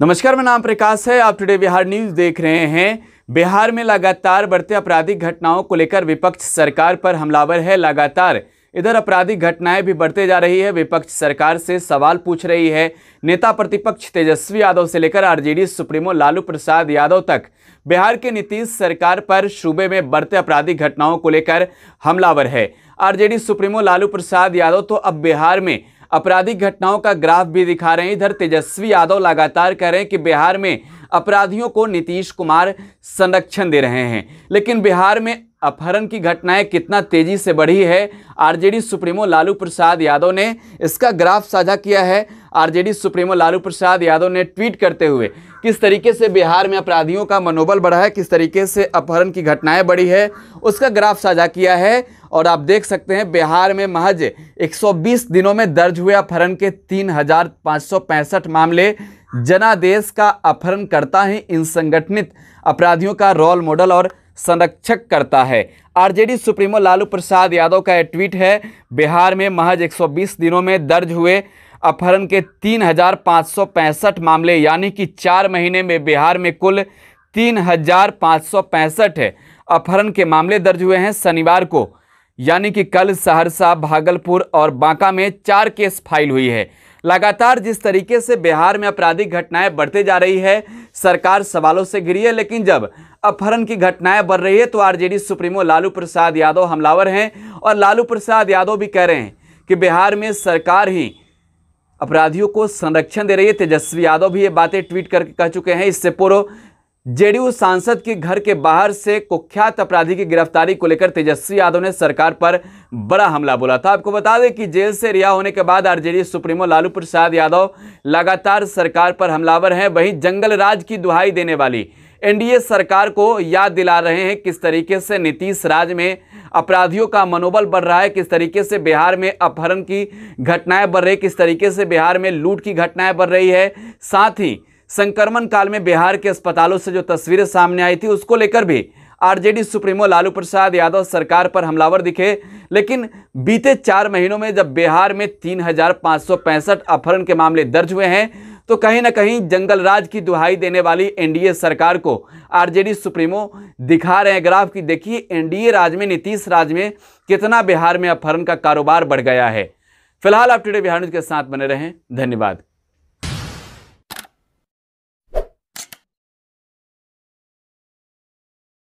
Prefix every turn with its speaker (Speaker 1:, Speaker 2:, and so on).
Speaker 1: नमस्कार मैं नाम प्रकाश है आप टुडे बिहार न्यूज देख रहे हैं बिहार में लगातार बढ़ते आपराधिक घटनाओं को लेकर विपक्ष सरकार पर हमलावर है लगातार इधर आपराधिक घटनाएं भी बढ़ते जा रही है विपक्ष सरकार से सवाल पूछ रही है नेता प्रतिपक्ष तेजस्वी यादव से लेकर आरजेडी सुप्रीमो लालू प्रसाद यादव तक बिहार के नीतीश सरकार पर सूबे में बढ़ते आपराधिक घटनाओं को लेकर हमलावर है आरजेडी सुप्रीमो लालू प्रसाद यादव तो अब बिहार में आपराधिक घटनाओं का ग्राफ भी दिखा रहे हैं इधर तेजस्वी यादव लगातार कह रहे हैं कि बिहार में अपराधियों को नीतीश कुमार संरक्षण दे रहे हैं लेकिन बिहार में अपहरण की घटनाएं कितना तेजी से बढ़ी है आरजेडी सुप्रीमो लालू प्रसाद यादव ने इसका ग्राफ साझा किया है आरजेडी सुप्रीमो लालू प्रसाद यादव ने ट्वीट करते हुए किस तरीके से बिहार में अपराधियों का मनोबल बढ़ा है किस तरीके से अपहरण की घटनाएं बढ़ी है उसका ग्राफ साझा किया है और आप देख सकते हैं बिहार में महज 120 दिनों में दर्ज हुए अपहरण के तीन मामले जनादेश का अपहरण करता है इन संगठनित अपराधियों का रोल मॉडल और संरक्षक करता है आरजेडी सुप्रीमो लालू प्रसाद यादव का ट्वीट है बिहार में महज 120 दिनों में दर्ज हुए अपहरण के तीन मामले यानी कि चार महीने में बिहार में कुल तीन अपहरण के मामले दर्ज हुए हैं शनिवार को यानी कि कल सहरसा भागलपुर और बांका में चार केस फाइल हुई है लगातार जिस तरीके से बिहार में आपराधिक घटनाएं बढ़ते जा रही है सरकार सवालों से घिरी है लेकिन जब अपहरण की घटनाएं बढ़ रही है तो आरजेडी सुप्रीमो लालू प्रसाद यादव हमलावर हैं और लालू प्रसाद यादव भी कह रहे हैं कि बिहार में सरकार ही अपराधियों को संरक्षण दे रही है तेजस्वी यादव भी ये बातें ट्वीट करके कह चुके हैं इससे पूर्व जेडीयू सांसद के घर के बाहर से कुख्यात अपराधी की गिरफ्तारी को लेकर तेजस्वी यादव ने सरकार पर बड़ा हमला बोला था आपको बता दें कि जेल से रिहा होने के बाद आरजेडी सुप्रीमो लालू प्रसाद यादव लगातार सरकार पर हमलावर हैं वहीं जंगल राज की दुहाई देने वाली एनडीए सरकार को याद दिला रहे हैं किस तरीके से नीतीश राज में अपराधियों का मनोबल बढ़ रहा है किस तरीके से बिहार में अपहरण की घटनाएं बढ़ रही किस तरीके से बिहार में लूट की घटनाएं बढ़ रही है साथ ही संक्रमण काल में बिहार के अस्पतालों से जो तस्वीरें सामने आई थी उसको लेकर भी आरजेडी सुप्रीमो लालू प्रसाद यादव सरकार पर हमलावर दिखे लेकिन बीते चार महीनों में जब बिहार में तीन अपहरण के मामले दर्ज हुए हैं तो कहीं ना कहीं जंगलराज की दुहाई देने वाली एनडीए सरकार को आरजेडी सुप्रीमो दिखा रहे हैं ग्राफ की देखिए एनडीए राज में नीतीश राज में कितना बिहार में अपहरण का कारोबार बढ़ गया है फिलहाल आप टुडे बिहार न्यूज के साथ बने रहें धन्यवाद